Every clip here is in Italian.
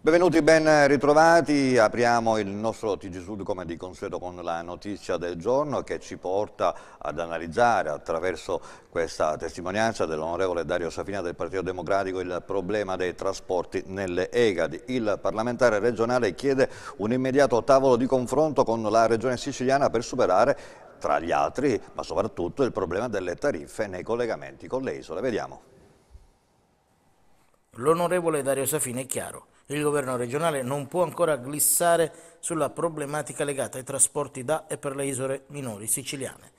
Benvenuti, ben ritrovati. Apriamo il nostro TG Sud come di consueto con la notizia del giorno che ci porta ad analizzare attraverso questa testimonianza dell'onorevole Dario Safina del Partito Democratico il problema dei trasporti nelle Egadi. Il parlamentare regionale chiede un immediato tavolo di confronto con la regione siciliana per superare tra gli altri, ma soprattutto il problema delle tariffe nei collegamenti con le isole. Vediamo. L'onorevole Dario Safina è chiaro il governo regionale non può ancora glissare sulla problematica legata ai trasporti da e per le isole minori siciliane.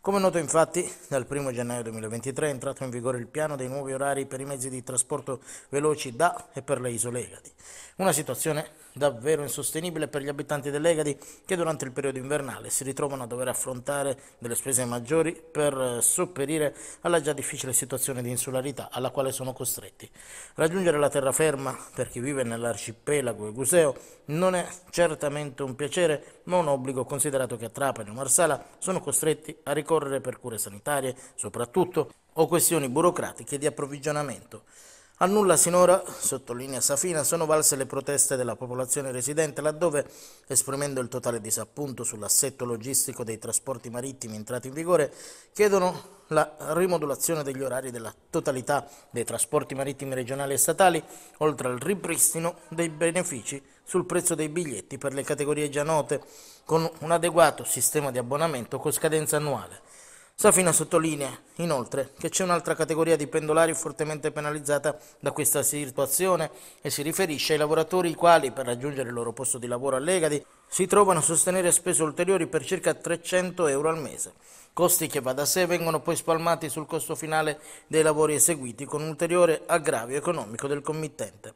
Come noto infatti, dal 1 gennaio 2023 è entrato in vigore il piano dei nuovi orari per i mezzi di trasporto veloci da e per le isole Egadi. Una situazione davvero insostenibile per gli abitanti dell'Egadi che durante il periodo invernale si ritrovano a dover affrontare delle spese maggiori per eh, sopperire alla già difficile situazione di insularità alla quale sono costretti. Raggiungere la terraferma per chi vive nell'arcipelago eguseo non è certamente un piacere ma un obbligo considerato che a Trapani o Marsala sono costretti a ricorrere per cure sanitarie soprattutto o questioni burocratiche di approvvigionamento. A nulla sinora, sottolinea Safina, sono valse le proteste della popolazione residente laddove, esprimendo il totale disappunto sull'assetto logistico dei trasporti marittimi entrati in vigore, chiedono la rimodulazione degli orari della totalità dei trasporti marittimi regionali e statali, oltre al ripristino dei benefici sul prezzo dei biglietti per le categorie già note, con un adeguato sistema di abbonamento con scadenza annuale. Safina sottolinea inoltre che c'è un'altra categoria di pendolari fortemente penalizzata da questa situazione e si riferisce ai lavoratori i quali per raggiungere il loro posto di lavoro a Legadi si trovano a sostenere spese ulteriori per circa 300 euro al mese, costi che va da sé vengono poi spalmati sul costo finale dei lavori eseguiti con un ulteriore aggravio economico del committente.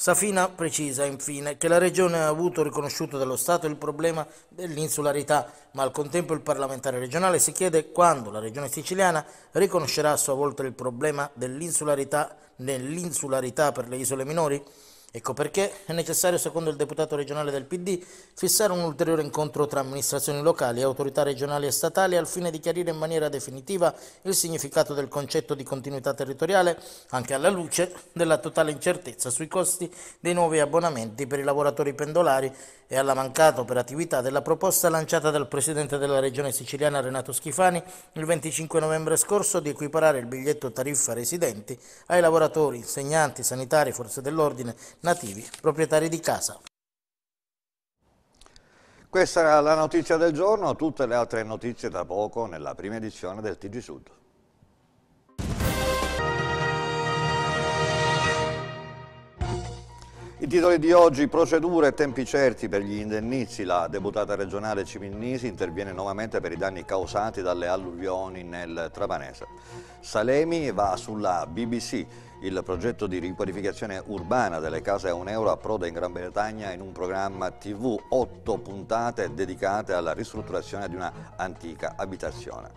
Safina precisa infine che la Regione ha avuto riconosciuto dallo Stato il problema dell'insularità, ma al contempo il parlamentare regionale si chiede quando la Regione siciliana riconoscerà a sua volta il problema dell'insularità nell'insularità per le isole minori. Ecco perché è necessario, secondo il deputato regionale del PD, fissare un ulteriore incontro tra amministrazioni locali, autorità regionali e statali al fine di chiarire in maniera definitiva il significato del concetto di continuità territoriale, anche alla luce della totale incertezza sui costi dei nuovi abbonamenti per i lavoratori pendolari e alla mancata operatività della proposta lanciata dal presidente della regione siciliana Renato Schifani il 25 novembre scorso di equiparare il biglietto tariffa residenti ai lavoratori, insegnanti, sanitari, forze dell'ordine nativi proprietari di casa. Questa era la notizia del giorno, tutte le altre notizie da poco nella prima edizione del TG Sud. I titoli di oggi, procedure e tempi certi per gli indennizi. La deputata regionale Ciminnisi interviene nuovamente per i danni causati dalle alluvioni nel Trabanese. Salemi va sulla BBC. Il progetto di riqualificazione urbana delle case a un euro approda in Gran Bretagna in un programma TV, otto puntate dedicate alla ristrutturazione di una antica abitazione.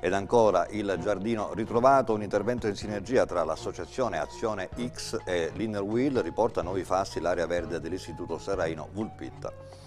Ed ancora il giardino ritrovato, un intervento in sinergia tra l'associazione Azione X e l'Inner Wheel riporta a nuovi fasti l'area verde dell'istituto Serraino Vulpitta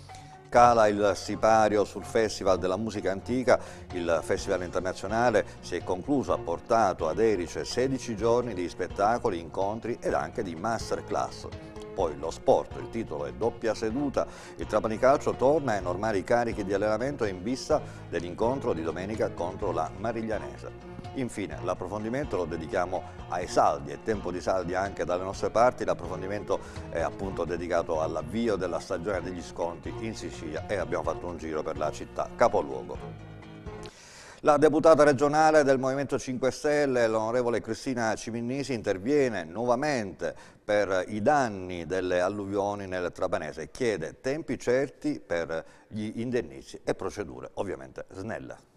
scala il sipario sul Festival della Musica Antica, il Festival internazionale si è concluso, ha portato ad Erice 16 giorni di spettacoli, incontri ed anche di masterclass. Poi lo sport, il titolo è doppia seduta, il Trapani Calcio torna ai normali carichi di allenamento in vista dell'incontro di domenica contro la Mariglianese. Infine l'approfondimento lo dedichiamo ai saldi, è tempo di saldi anche dalle nostre parti, l'approfondimento è appunto dedicato all'avvio della stagione degli sconti in Sicilia e abbiamo fatto un giro per la città capoluogo. La deputata regionale del Movimento 5 Stelle, l'onorevole Cristina Ciminnisi, interviene nuovamente per i danni delle alluvioni nel Trabanese e chiede tempi certi per gli indennizi e procedure ovviamente snelle.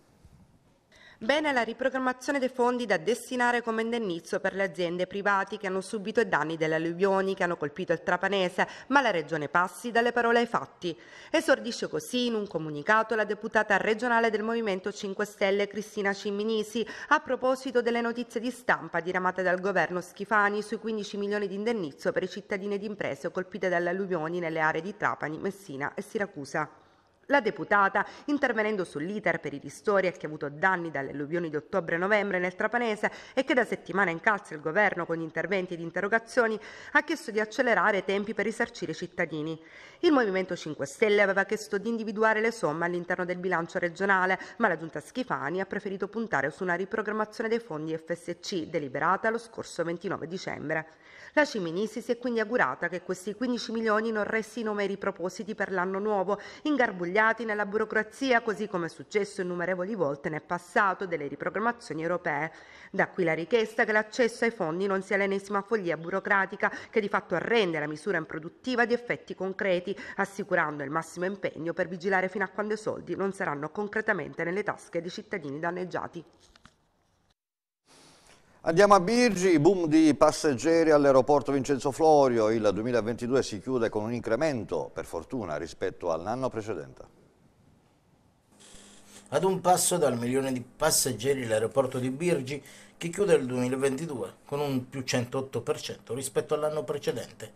Bene la riprogrammazione dei fondi da destinare come indennizzo per le aziende private che hanno subito i danni delle alluvioni che hanno colpito il Trapanese, ma la Regione passi dalle parole ai fatti. Esordisce così in un comunicato la deputata regionale del Movimento 5 Stelle Cristina Cimminisi a proposito delle notizie di stampa diramate dal governo Schifani sui 15 milioni di indennizzo per i cittadini ed imprese colpite dalle alluvioni nelle aree di Trapani, Messina e Siracusa. La deputata, intervenendo sull'iter per i ristori e che ha avuto danni dalle alluvioni di ottobre-novembre e nel Trapanese e che da settimana incalza il governo con interventi ed interrogazioni, ha chiesto di accelerare i tempi per risarcire i cittadini. Il Movimento 5 Stelle aveva chiesto di individuare le somme all'interno del bilancio regionale, ma la giunta Schifani ha preferito puntare su una riprogrammazione dei fondi FSC deliberata lo scorso 29 dicembre. La Ciminisi si è quindi augurata che questi 15 milioni non restino meri propositi per l'anno nuovo, ingarbugliati nella burocrazia, così come è successo innumerevoli volte nel passato delle riprogrammazioni europee. Da qui la richiesta che l'accesso ai fondi non sia l'ennesima follia burocratica che di fatto arrende la misura improduttiva di effetti concreti, assicurando il massimo impegno per vigilare fino a quando i soldi non saranno concretamente nelle tasche dei cittadini danneggiati. Andiamo a Birgi, boom di passeggeri all'aeroporto Vincenzo Florio. Il 2022 si chiude con un incremento, per fortuna, rispetto all'anno precedente. Ad un passo dal milione di passeggeri l'aeroporto di Birgi che chiude il 2022 con un più 108% rispetto all'anno precedente.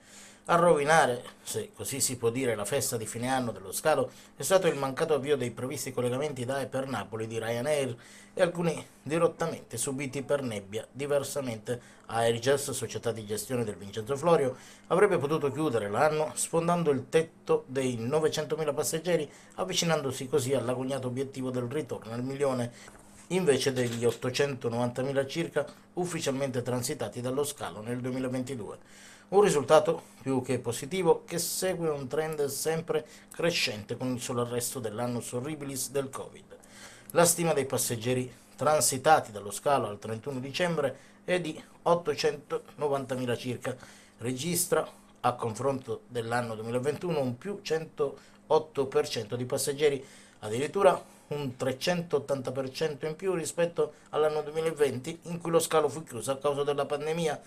A rovinare, se così si può dire, la festa di fine anno dello scalo è stato il mancato avvio dei previsti collegamenti da e per Napoli di Ryanair e alcuni dirottamenti subiti per nebbia. Diversamente, Airges, società di gestione del Vincenzo Florio, avrebbe potuto chiudere l'anno sfondando il tetto dei 900.000 passeggeri, avvicinandosi così all'agognato obiettivo del ritorno al milione invece degli 890.000 circa ufficialmente transitati dallo scalo nel 2022. Un risultato più che positivo che segue un trend sempre crescente con il solo arresto dell'anno sorribilis del Covid. La stima dei passeggeri transitati dallo scalo al 31 dicembre è di 890.000 circa, registra a confronto dell'anno 2021 un più 108% di passeggeri, addirittura un 380% in più rispetto all'anno 2020 in cui lo scalo fu chiuso a causa della pandemia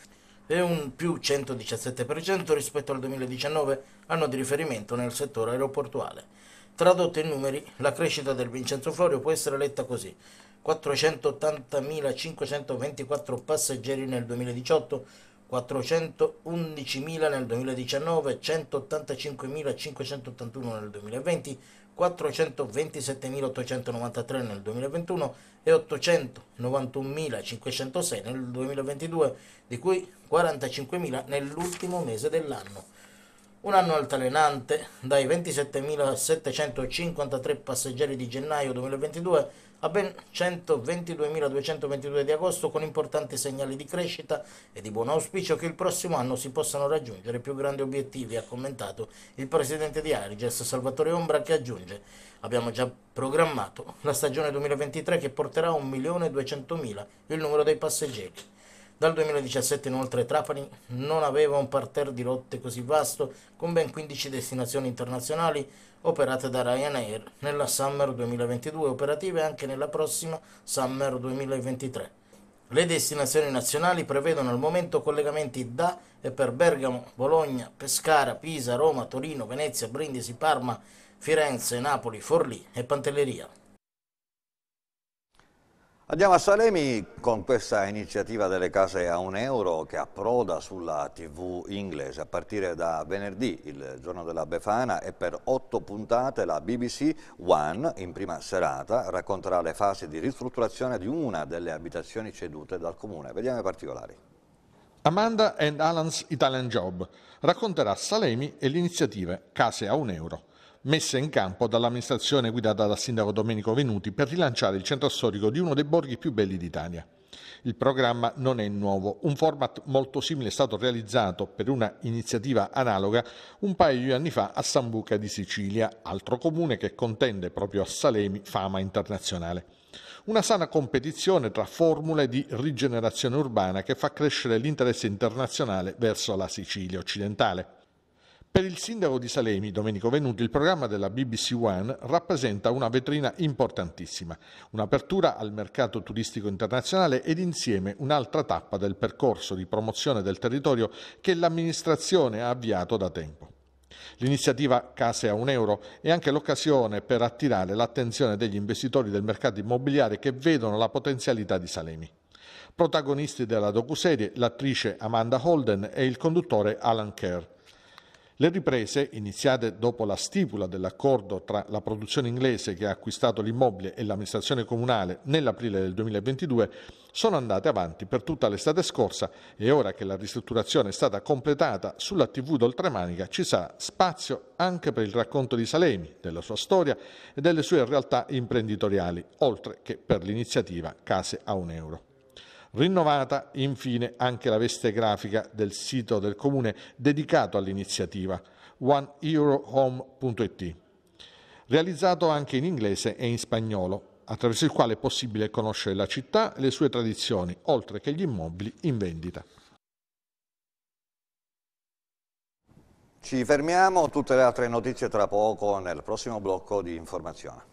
e un più 117% rispetto al 2019, anno di riferimento nel settore aeroportuale. Tradotto in numeri, la crescita del Vincenzo Florio può essere letta così. 480.524 passeggeri nel 2018, 411.000 nel 2019, 185.581 nel 2020, 427.893 nel 2021 e 891.506 nel 2022, di cui 45.000 nell'ultimo mese dell'anno. Un anno altalenante, dai 27.753 passeggeri di gennaio 2022 a ben 122.222 di agosto con importanti segnali di crescita e di buon auspicio che il prossimo anno si possano raggiungere più grandi obiettivi, ha commentato il presidente di Ariges Salvatore Ombra che aggiunge abbiamo già programmato la stagione 2023 che porterà a 1.200.000 il numero dei passeggeri. Dal 2017 inoltre Trapani non aveva un parterre di rotte così vasto, con ben 15 destinazioni internazionali, operate da Ryanair nella Summer 2022 operative anche nella prossima Summer 2023. Le destinazioni nazionali prevedono al momento collegamenti da e per Bergamo, Bologna, Pescara, Pisa, Roma, Torino, Venezia, Brindisi, Parma, Firenze, Napoli, Forlì e Pantelleria. Andiamo a Salemi con questa iniziativa delle case a un euro che approda sulla tv inglese a partire da venerdì, il giorno della Befana, e per otto puntate la BBC One in prima serata racconterà le fasi di ristrutturazione di una delle abitazioni cedute dal comune. Vediamo i particolari. Amanda and Alan's Italian Job racconterà Salemi e le iniziative Case a un euro messa in campo dall'amministrazione guidata dal sindaco Domenico Venuti per rilanciare il centro storico di uno dei borghi più belli d'Italia. Il programma non è nuovo, un format molto simile è stato realizzato per una iniziativa analoga un paio di anni fa a Sambuca di Sicilia, altro comune che contende proprio a Salemi fama internazionale. Una sana competizione tra formule di rigenerazione urbana che fa crescere l'interesse internazionale verso la Sicilia occidentale. Per il sindaco di Salemi, Domenico Venuti, il programma della BBC One rappresenta una vetrina importantissima, un'apertura al mercato turistico internazionale ed insieme un'altra tappa del percorso di promozione del territorio che l'amministrazione ha avviato da tempo. L'iniziativa Case a un euro è anche l'occasione per attirare l'attenzione degli investitori del mercato immobiliare che vedono la potenzialità di Salemi. Protagonisti della docuserie l'attrice Amanda Holden e il conduttore Alan Kerr, le riprese, iniziate dopo la stipula dell'accordo tra la produzione inglese che ha acquistato l'immobile e l'amministrazione comunale nell'aprile del 2022, sono andate avanti per tutta l'estate scorsa e ora che la ristrutturazione è stata completata sulla TV d'Oltremanica ci sarà spazio anche per il racconto di Salemi, della sua storia e delle sue realtà imprenditoriali, oltre che per l'iniziativa Case a un euro. Rinnovata infine anche la veste grafica del sito del comune dedicato all'iniziativa oneeurohome.it, realizzato anche in inglese e in spagnolo, attraverso il quale è possibile conoscere la città e le sue tradizioni, oltre che gli immobili in vendita. Ci fermiamo, tutte le altre notizie tra poco nel prossimo blocco di informazione.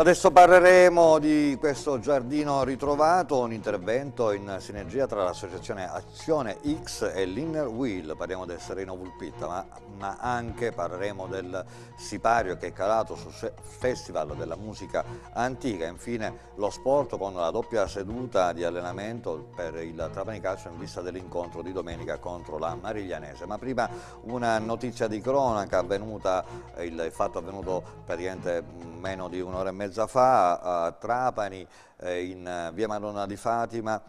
Adesso parleremo di questo giardino ritrovato, un intervento in sinergia tra l'associazione Azione X e l'Inner Wheel, parliamo del Sereno Vulpitta, ma, ma, anche parleremo del sipario che è calato sul Festival della Musica Antica, infine lo sport con la doppia seduta di allenamento per il Trapani Calcio in vista dell'incontro di domenica contro la Mariglianese. Ma prima una notizia di cronaca avvenuta, il fatto avvenuto per niente meno di un'ora e mezza mezza fa a Trapani, eh, in eh, via Madonna di Fatima,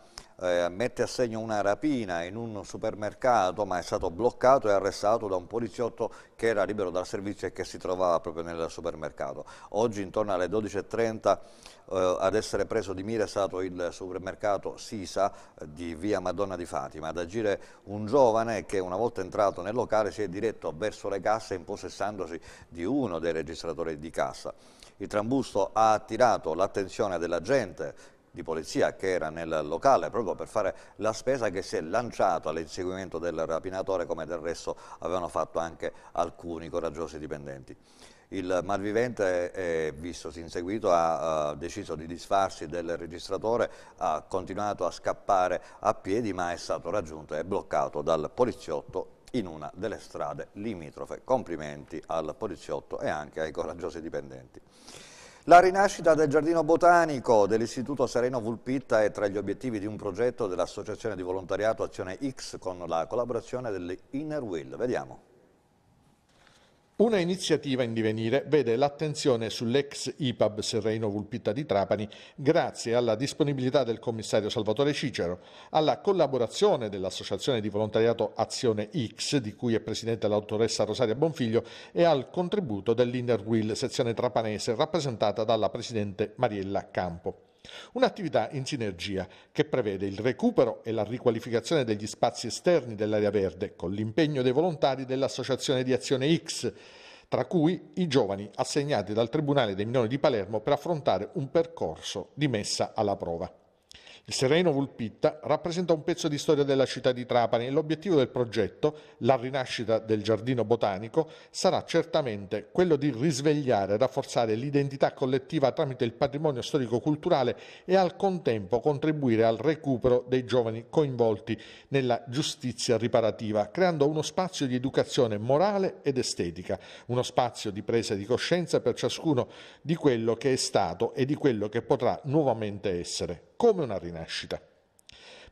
eh, mette a segno una rapina in un supermercato ma è stato bloccato e arrestato da un poliziotto che era libero dal servizio e che si trovava proprio nel supermercato. Oggi intorno alle 12.30 eh, ad essere preso di mira è stato il supermercato Sisa eh, di via Madonna di Fatima ad agire un giovane che una volta entrato nel locale si è diretto verso le casse impossessandosi di uno dei registratori di cassa. Il trambusto ha attirato l'attenzione della gente di polizia che era nel locale proprio per fare la spesa che si è lanciato all'inseguimento del rapinatore come del resto avevano fatto anche alcuni coraggiosi dipendenti. Il malvivente, vistosi inseguito, ha eh, deciso di disfarsi del registratore, ha continuato a scappare a piedi ma è stato raggiunto e bloccato dal poliziotto in una delle strade limitrofe. Complimenti al poliziotto e anche ai coraggiosi dipendenti. La rinascita del giardino botanico dell'Istituto Sereno Vulpitta è tra gli obiettivi di un progetto dell'Associazione di Volontariato Azione X con la collaborazione dell'Inner Will. Vediamo. Una iniziativa in divenire vede l'attenzione sull'ex IPAB Serreino Vulpitta di Trapani grazie alla disponibilità del commissario Salvatore Cicero, alla collaborazione dell'associazione di volontariato Azione X, di cui è presidente l'autoressa Rosaria Bonfiglio, e al contributo dell'Inner sezione trapanese rappresentata dalla presidente Mariella Campo. Un'attività in sinergia che prevede il recupero e la riqualificazione degli spazi esterni dell'area verde con l'impegno dei volontari dell'Associazione di Azione X, tra cui i giovani assegnati dal Tribunale dei minori di Palermo per affrontare un percorso di messa alla prova. Il Sereno Vulpitta rappresenta un pezzo di storia della città di Trapani e l'obiettivo del progetto, la rinascita del giardino botanico, sarà certamente quello di risvegliare e rafforzare l'identità collettiva tramite il patrimonio storico-culturale e al contempo contribuire al recupero dei giovani coinvolti nella giustizia riparativa, creando uno spazio di educazione morale ed estetica, uno spazio di presa di coscienza per ciascuno di quello che è stato e di quello che potrà nuovamente essere, come una rinascita nascita.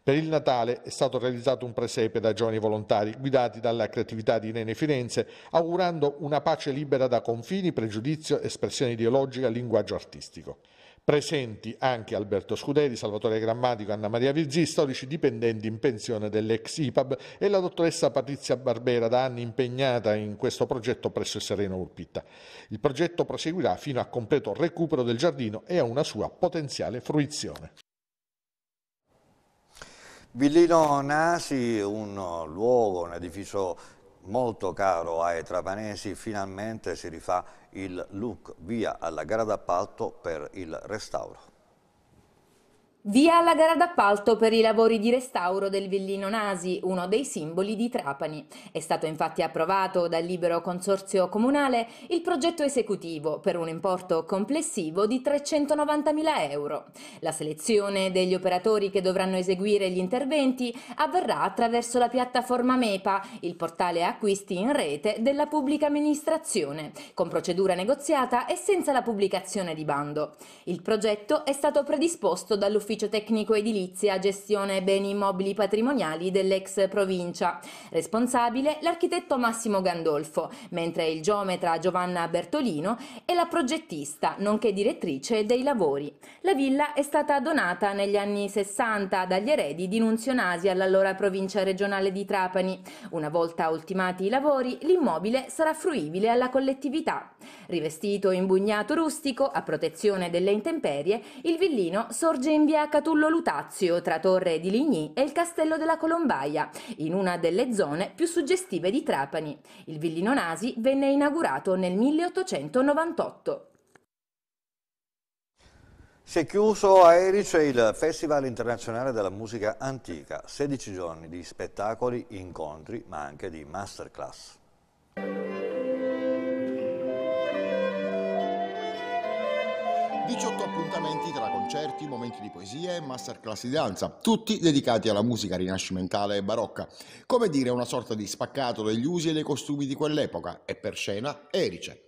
Per il Natale è stato realizzato un presepe da giovani volontari guidati dalla creatività di Irene Firenze, augurando una pace libera da confini, pregiudizio, espressione ideologica, linguaggio artistico. Presenti anche Alberto Scuderi, Salvatore Grammatico, Anna Maria Virzì, storici dipendenti in pensione dell'ex IPAB e la dottoressa Patrizia Barbera, da anni impegnata in questo progetto presso il Sereno Urpitta. Il progetto proseguirà fino a completo recupero del giardino e a una sua potenziale fruizione. Villilona, sì, un luogo, un edificio molto caro ai trapanesi, finalmente si rifà il look via alla gara d'appalto per il restauro. Via la gara d'appalto per i lavori di restauro del Villino Nasi, uno dei simboli di Trapani. È stato infatti approvato dal libero consorzio comunale il progetto esecutivo per un importo complessivo di 390.000 euro. La selezione degli operatori che dovranno eseguire gli interventi avverrà attraverso la piattaforma MEPA, il portale acquisti in rete della pubblica amministrazione, con procedura negoziata e senza la pubblicazione di bando. Il progetto è stato predisposto dall'ufficio dell'ufficio tecnico edilizia gestione beni immobili patrimoniali dell'ex provincia. Responsabile l'architetto Massimo Gandolfo, mentre il geometra Giovanna Bertolino è la progettista, nonché direttrice dei lavori. La villa è stata donata negli anni 60 dagli eredi di Nunzio Nasi all'allora provincia regionale di Trapani. Una volta ultimati i lavori, l'immobile sarà fruibile alla collettività. Rivestito in bugnato rustico, a protezione delle intemperie, il villino sorge in via Catullo Lutazio, tra Torre di Ligny e il Castello della Colombaia, in una delle zone più suggestive di Trapani. Il Villino Nasi venne inaugurato nel 1898. Si è chiuso a Erice il Festival Internazionale della Musica Antica, 16 giorni di spettacoli, incontri, ma anche di masterclass. 18 appuntamenti tra concerti, momenti di poesia e masterclass di danza, tutti dedicati alla musica rinascimentale e barocca. Come dire, una sorta di spaccato degli usi e dei costumi di quell'epoca e per scena Erice.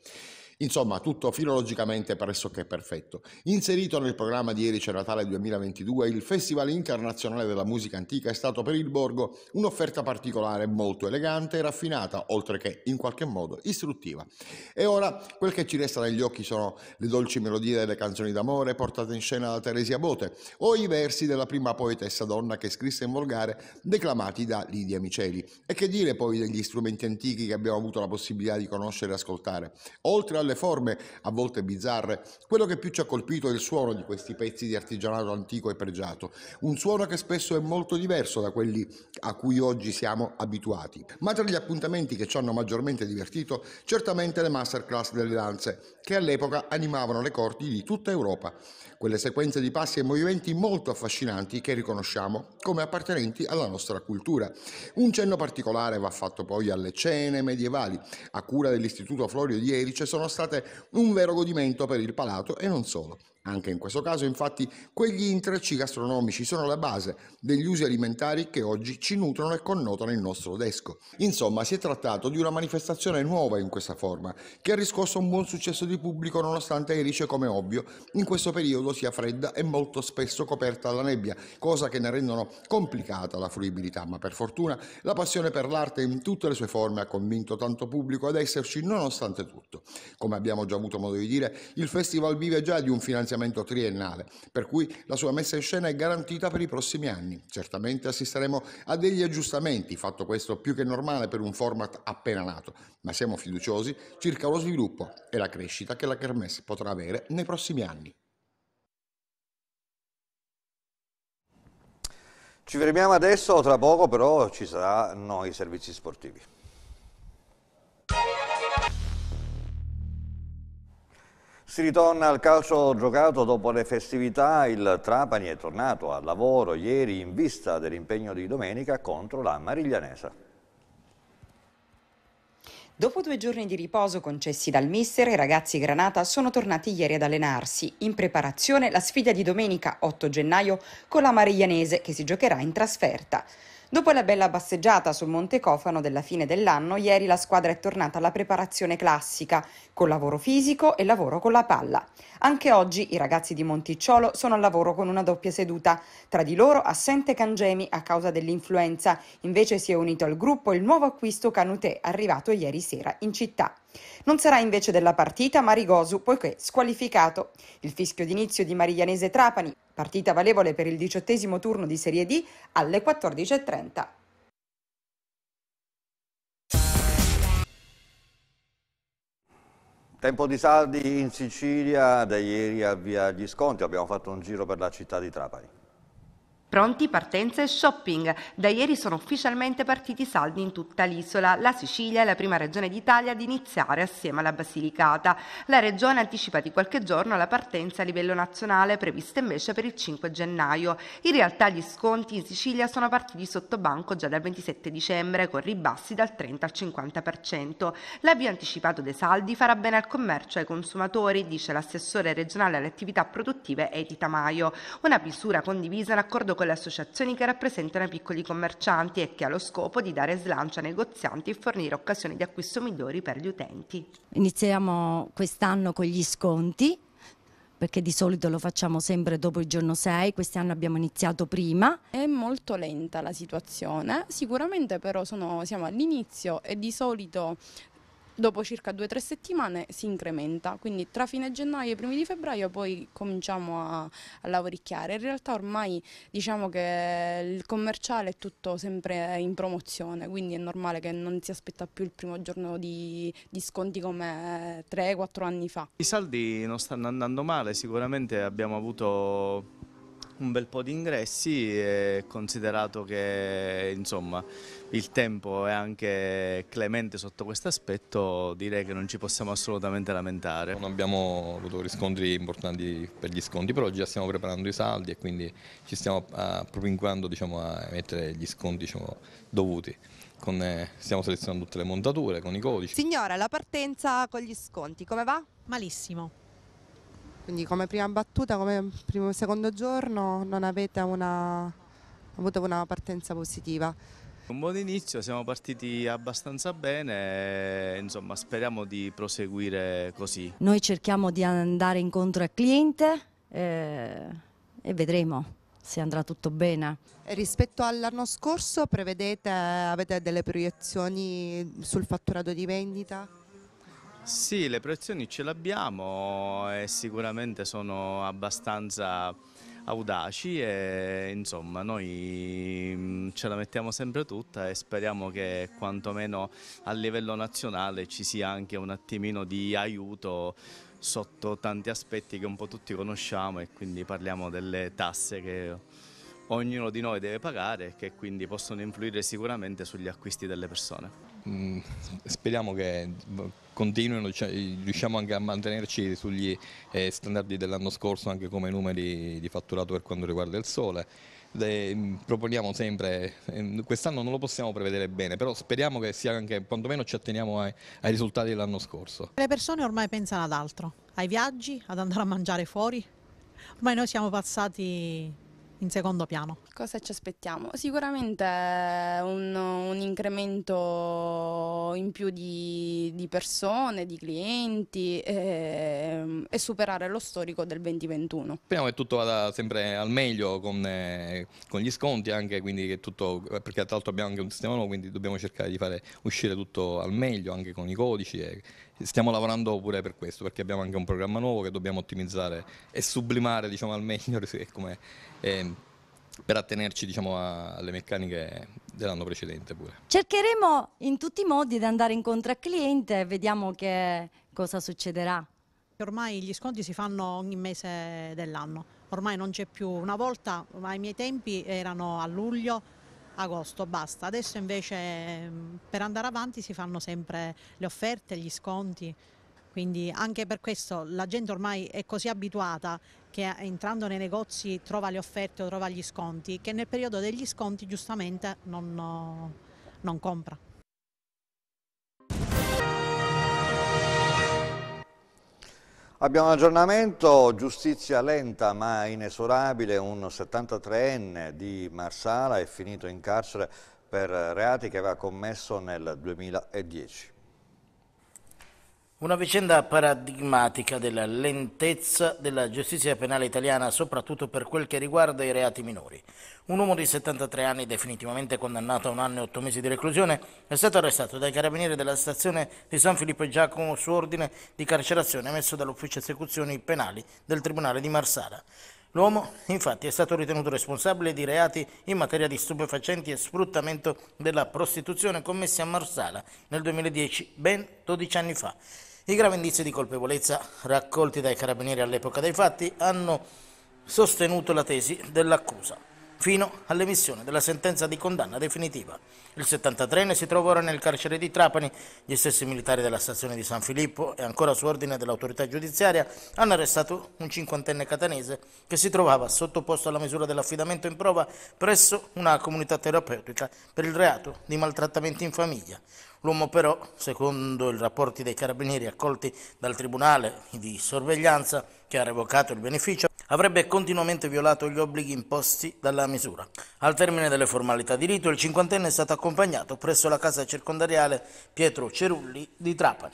Insomma, tutto filologicamente pressoché perfetto. Inserito nel programma di Erice Natale 2022, il Festival Internazionale della Musica Antica è stato per il Borgo un'offerta particolare molto elegante e raffinata, oltre che in qualche modo istruttiva. E ora quel che ci resta negli occhi sono le dolci melodie delle canzoni d'amore portate in scena da Teresia Bote o i versi della prima poetessa donna che scrisse in volgare declamati da Lidia Miceli. E che dire poi degli strumenti antichi che abbiamo avuto la possibilità di conoscere e ascoltare? Oltre al belle forme, a volte bizzarre. Quello che più ci ha colpito è il suono di questi pezzi di artigianato antico e pregiato, un suono che spesso è molto diverso da quelli a cui oggi siamo abituati. Ma tra gli appuntamenti che ci hanno maggiormente divertito, certamente le masterclass delle danze, che all'epoca animavano le corti di tutta Europa quelle sequenze di passi e movimenti molto affascinanti che riconosciamo come appartenenti alla nostra cultura. Un cenno particolare va fatto poi alle cene medievali. A cura dell'Istituto Florio di Erice sono state un vero godimento per il palato e non solo. Anche in questo caso, infatti, quegli intrecci gastronomici sono la base degli usi alimentari che oggi ci nutrono e connotano il nostro desco. Insomma, si è trattato di una manifestazione nuova in questa forma, che ha riscosso un buon successo di pubblico nonostante Erice, come ovvio, in questo periodo sia fredda e molto spesso coperta dalla nebbia, cosa che ne rendono complicata la fruibilità, ma per fortuna la passione per l'arte in tutte le sue forme ha convinto tanto pubblico ad esserci nonostante tutto. Come abbiamo già avuto modo di dire, il festival vive già di un finanziamento finanziamento triennale, per cui la sua messa in scena è garantita per i prossimi anni. Certamente assisteremo a degli aggiustamenti, fatto questo più che normale per un format appena nato, ma siamo fiduciosi circa lo sviluppo e la crescita che la Kermesse potrà avere nei prossimi anni. Ci fermiamo adesso, tra poco però ci saranno i servizi sportivi. Si ritorna al calcio giocato dopo le festività, il Trapani è tornato al lavoro ieri in vista dell'impegno di domenica contro la Mariglianese. Dopo due giorni di riposo concessi dal mister, i ragazzi Granata sono tornati ieri ad allenarsi. In preparazione la sfida di domenica 8 gennaio con la Mariglianese che si giocherà in trasferta. Dopo la bella passeggiata sul Monte Cofano della fine dell'anno, ieri la squadra è tornata alla preparazione classica, con lavoro fisico e lavoro con la palla. Anche oggi i ragazzi di Monticciolo sono al lavoro con una doppia seduta. Tra di loro assente Cangemi a causa dell'influenza, invece si è unito al gruppo il nuovo acquisto Canutè arrivato ieri sera in città. Non sarà invece della partita Marigosu, poiché squalificato. Il fischio d'inizio di Mariglianese Trapani, partita valevole per il diciottesimo turno di Serie D alle 14.30. Tempo di saldi in Sicilia, da ieri avvia gli sconti, abbiamo fatto un giro per la città di Trapani. Pronti partenza e shopping. Da ieri sono ufficialmente partiti i saldi in tutta l'isola. La Sicilia è la prima regione d'Italia ad iniziare assieme alla Basilicata. La regione anticipa di qualche giorno la partenza a livello nazionale prevista invece per il 5 gennaio. In realtà gli sconti in Sicilia sono partiti sotto banco già dal 27 dicembre con ribassi dal 30 al 50%. L'avvio anticipato dei saldi farà bene al commercio e ai consumatori, dice l'assessore regionale alle attività produttive Edita Maio. Una misura condivisa in accordo con le associazioni che rappresentano i piccoli commercianti e che ha lo scopo di dare slancio ai negozianti e fornire occasioni di acquisto migliori per gli utenti. Iniziamo quest'anno con gli sconti perché di solito lo facciamo sempre dopo il giorno 6, quest'anno abbiamo iniziato prima. È molto lenta la situazione, sicuramente però sono, siamo all'inizio e di solito dopo circa 2-3 settimane si incrementa, quindi tra fine gennaio e primi di febbraio poi cominciamo a, a lavoricchiare. In realtà ormai diciamo che il commerciale è tutto sempre in promozione, quindi è normale che non si aspetta più il primo giorno di, di sconti come 3-4 anni fa. I saldi non stanno andando male, sicuramente abbiamo avuto un bel po' di ingressi e considerato che insomma il tempo è anche clemente sotto questo aspetto, direi che non ci possiamo assolutamente lamentare. Non abbiamo avuto riscontri importanti per gli sconti, però già stiamo preparando i saldi e quindi ci stiamo eh, propinquando diciamo, a mettere gli sconti diciamo, dovuti. Con, eh, stiamo selezionando tutte le montature con i codici. Signora, la partenza con gli sconti come va? Malissimo. Quindi come prima battuta, come primo secondo giorno non avete una, avuto una partenza positiva. Un buon inizio, siamo partiti abbastanza bene, insomma speriamo di proseguire così. Noi cerchiamo di andare incontro al cliente eh, e vedremo se andrà tutto bene. E rispetto all'anno scorso prevedete, avete delle proiezioni sul fatturato di vendita? Sì, le proiezioni ce le abbiamo e sicuramente sono abbastanza audaci e insomma noi mm, ce la mettiamo sempre tutta e speriamo che quantomeno a livello nazionale ci sia anche un attimino di aiuto sotto tanti aspetti che un po' tutti conosciamo e quindi parliamo delle tasse che ognuno di noi deve pagare e che quindi possono influire sicuramente sugli acquisti delle persone. Mm, speriamo che mm, continuino, cioè, riusciamo anche a mantenerci sugli eh, standard dell'anno scorso anche come numeri di fatturato per quanto riguarda il sole. Le, mm, proponiamo sempre, eh, quest'anno non lo possiamo prevedere bene, però speriamo che sia anche, quantomeno ci atteniamo ai, ai risultati dell'anno scorso. Le persone ormai pensano ad altro, ai viaggi, ad andare a mangiare fuori, ormai noi siamo passati in secondo piano. Cosa ci aspettiamo? Sicuramente eh, un, un incremento in più di, di persone, di clienti e, ehm, e, superare lo storico del 2021. Speriamo che tutto vada sempre al meglio con, eh, con gli sconti anche, tutto, perché tra l'altro abbiamo anche un sistema nuovo, quindi dobbiamo cercare di fare uscire tutto al meglio anche con i codici. E, stiamo lavorando pure per questo, perché abbiamo anche un programma nuovo che dobbiamo ottimizzare e sublimare diciamo, al meglio come, eh, per attenerci diciamo, a, alle meccaniche dell'anno precedente pure. Cercheremo in tutti i modi di andare incontro al cliente e vediamo che cosa succederà. Ormai gli sconti si fanno ogni mese dell'anno, ormai non c'è più. Una volta, ai miei tempi, erano a luglio, agosto, basta. Adesso invece mm, per andare avanti si fanno sempre le offerte, gli sconti. Quindi anche per questo la gente ormai è così abituata che entrando nei negozi trova le offerte o trova gli sconti, che nel periodo degli sconti giustamente non, non compra. Abbiamo un aggiornamento, giustizia lenta ma inesorabile, un 73enne di Marsala è finito in carcere per reati che aveva commesso nel 2010. Una vicenda paradigmatica della lentezza della giustizia penale italiana, soprattutto per quel che riguarda i reati minori. Un uomo di 73 anni, definitivamente condannato a un anno e otto mesi di reclusione, è stato arrestato dai carabinieri della stazione di San Filippo e Giacomo su ordine di carcerazione emesso dall'ufficio esecuzioni penali del Tribunale di Marsala. L'uomo, infatti, è stato ritenuto responsabile di reati in materia di stupefacenti e sfruttamento della prostituzione commessi a Marsala nel 2010, ben 12 anni fa. I gravi indizi di colpevolezza raccolti dai carabinieri all'epoca dei fatti hanno sostenuto la tesi dell'accusa fino all'emissione della sentenza di condanna definitiva. Il 73enne si trova ora nel carcere di Trapani, gli stessi militari della stazione di San Filippo e ancora su ordine dell'autorità giudiziaria hanno arrestato un cinquantenne catanese che si trovava sottoposto alla misura dell'affidamento in prova presso una comunità terapeutica per il reato di maltrattamenti in famiglia. L'uomo però, secondo i rapporti dei carabinieri accolti dal Tribunale di sorveglianza che ha revocato il beneficio, avrebbe continuamente violato gli obblighi imposti dalla misura. Al termine delle formalità di rito, il cinquantenne è stato accompagnato presso la casa circondariale Pietro Cerulli di Trapani.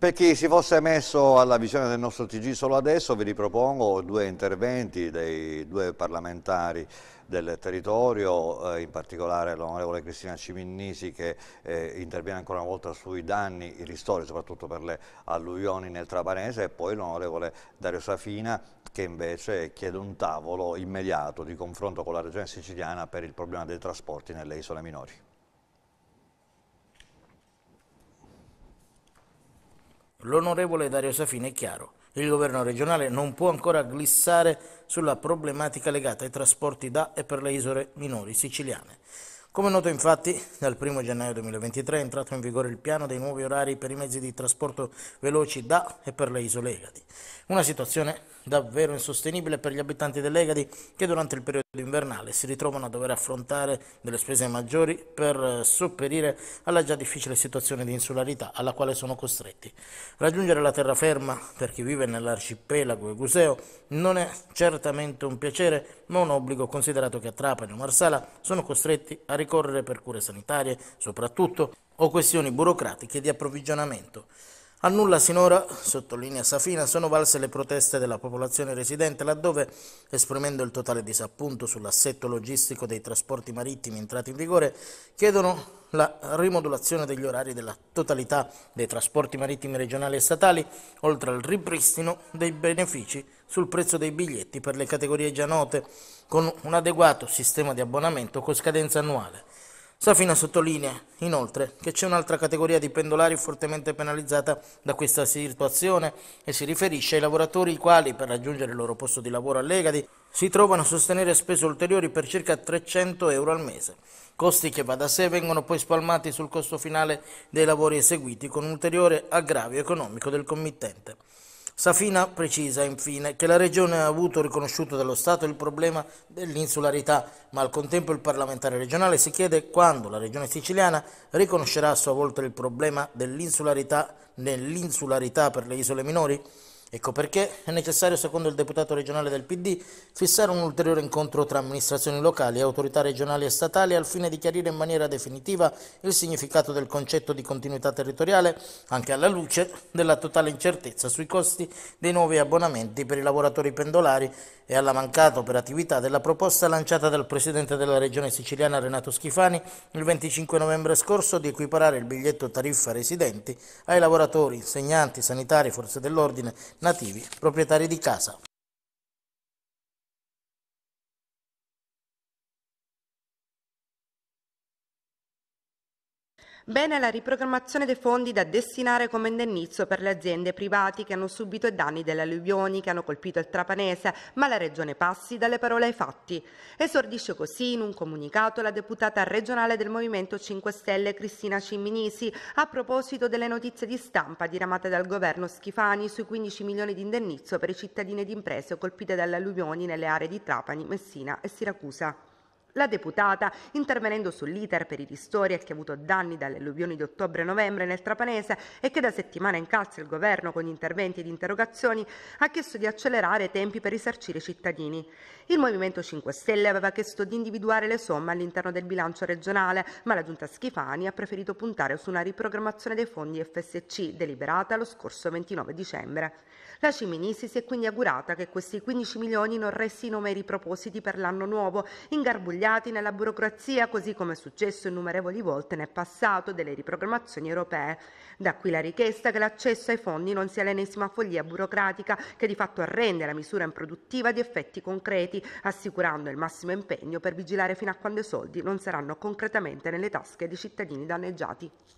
Per chi si fosse messo alla visione del nostro TG solo adesso, vi ripropongo due interventi dei due parlamentari del territorio, eh, in particolare l'onorevole Cristina Ciminnisi che eh, interviene ancora una volta sui danni, i ristori soprattutto per le alluvioni nel Trapanese e poi l'onorevole Dario Safina che invece chiede un tavolo immediato di confronto con la regione siciliana per il problema dei trasporti nelle isole minori. L'onorevole Dario Safini è chiaro. Il governo regionale non può ancora glissare sulla problematica legata ai trasporti da e per le isole minori siciliane. Come noto infatti, dal 1 gennaio 2023 è entrato in vigore il piano dei nuovi orari per i mezzi di trasporto veloci da e per le isole Egadi. Una situazione davvero insostenibile per gli abitanti dell'Egadi che durante il periodo invernale si ritrovano a dover affrontare delle spese maggiori per eh, sopperire alla già difficile situazione di insularità alla quale sono costretti. Raggiungere la terraferma per chi vive nell'arcipelago eguseo non è certamente un piacere ma un obbligo considerato che a Trapani o Marsala sono costretti a ricordare ricorrere per cure sanitarie, soprattutto, o questioni burocratiche di approvvigionamento. A nulla sinora, sottolinea Safina, sono valse le proteste della popolazione residente laddove, esprimendo il totale disappunto sull'assetto logistico dei trasporti marittimi entrati in vigore, chiedono la rimodulazione degli orari della totalità dei trasporti marittimi regionali e statali, oltre al ripristino dei benefici sul prezzo dei biglietti per le categorie già note, con un adeguato sistema di abbonamento con scadenza annuale. Safina sottolinea inoltre che c'è un'altra categoria di pendolari fortemente penalizzata da questa situazione e si riferisce ai lavoratori i quali per raggiungere il loro posto di lavoro a Legadi si trovano a sostenere spese ulteriori per circa 300 euro al mese costi che va da sé vengono poi spalmati sul costo finale dei lavori eseguiti con un ulteriore aggravio economico del committente. Safina precisa infine che la Regione ha avuto riconosciuto dallo Stato il problema dell'insularità, ma al contempo il parlamentare regionale si chiede quando la Regione siciliana riconoscerà a sua volta il problema dell'insularità nell'insularità per le isole minori. Ecco perché è necessario, secondo il deputato regionale del PD, fissare un ulteriore incontro tra amministrazioni locali e autorità regionali e statali al fine di chiarire in maniera definitiva il significato del concetto di continuità territoriale, anche alla luce della totale incertezza sui costi dei nuovi abbonamenti per i lavoratori pendolari e alla mancata operatività della proposta lanciata dal Presidente della Regione siciliana Renato Schifani il 25 novembre scorso di equiparare il biglietto tariffa residenti ai lavoratori, insegnanti, sanitari, forze dell'ordine, nativi, proprietari di casa. Bene la riprogrammazione dei fondi da destinare come indennizzo per le aziende private che hanno subito i danni delle alluvioni che hanno colpito il Trapanese, ma la Regione passi dalle parole ai fatti. Esordisce così in un comunicato la deputata regionale del Movimento 5 Stelle Cristina Cimminisi a proposito delle notizie di stampa diramate dal governo Schifani sui 15 milioni di indennizzo per i cittadini ed imprese colpite dalle alluvioni nelle aree di Trapani, Messina e Siracusa. La deputata, intervenendo sull'iter per i ristori che ha avuto danni dalle alluvioni di ottobre-novembre nel Trapanese e che da settimana incalza il governo con interventi ed interrogazioni, ha chiesto di accelerare i tempi per risarcire i cittadini. Il Movimento 5 Stelle aveva chiesto di individuare le somme all'interno del bilancio regionale, ma la giunta Schifani ha preferito puntare su una riprogrammazione dei fondi FSC deliberata lo scorso 29 dicembre. La Ciminisi si è quindi augurata che questi 15 milioni non restino meri propositi per l'anno nuovo, ingarbugliati affidati nella burocrazia, così come è successo innumerevoli volte nel passato delle riprogrammazioni europee. Da qui la richiesta che l'accesso ai fondi non sia l'ennesima follia burocratica che di fatto arrende la misura improduttiva di effetti concreti, assicurando il massimo impegno per vigilare fino a quando i soldi non saranno concretamente nelle tasche dei cittadini danneggiati.